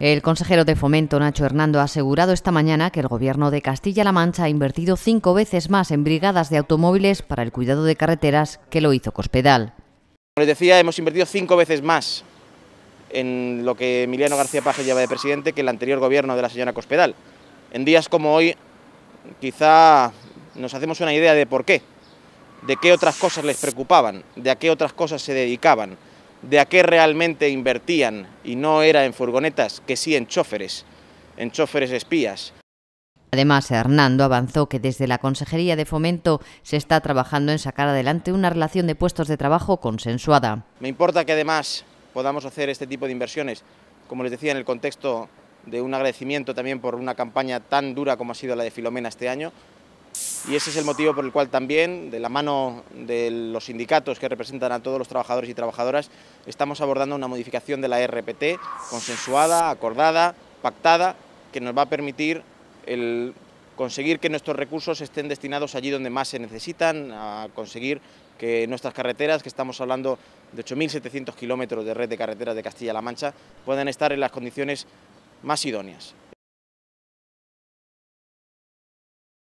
El consejero de Fomento, Nacho Hernando, ha asegurado esta mañana que el Gobierno de Castilla-La Mancha ha invertido cinco veces más en brigadas de automóviles para el cuidado de carreteras que lo hizo Cospedal. Como les decía, hemos invertido cinco veces más en lo que Emiliano García Paje lleva de presidente que el anterior gobierno de la señora Cospedal. En días como hoy, quizá nos hacemos una idea de por qué, de qué otras cosas les preocupaban, de a qué otras cosas se dedicaban de a qué realmente invertían y no era en furgonetas, que sí en choferes, en choferes espías. Además, Hernando avanzó que desde la Consejería de Fomento se está trabajando en sacar adelante una relación de puestos de trabajo consensuada. Me importa que además podamos hacer este tipo de inversiones, como les decía, en el contexto de un agradecimiento también por una campaña tan dura como ha sido la de Filomena este año, y ese es el motivo por el cual también, de la mano de los sindicatos que representan a todos los trabajadores y trabajadoras, estamos abordando una modificación de la RPT consensuada, acordada, pactada, que nos va a permitir conseguir que nuestros recursos estén destinados allí donde más se necesitan, a conseguir que nuestras carreteras, que estamos hablando de 8.700 kilómetros de red de carreteras de Castilla-La Mancha, puedan estar en las condiciones más idóneas.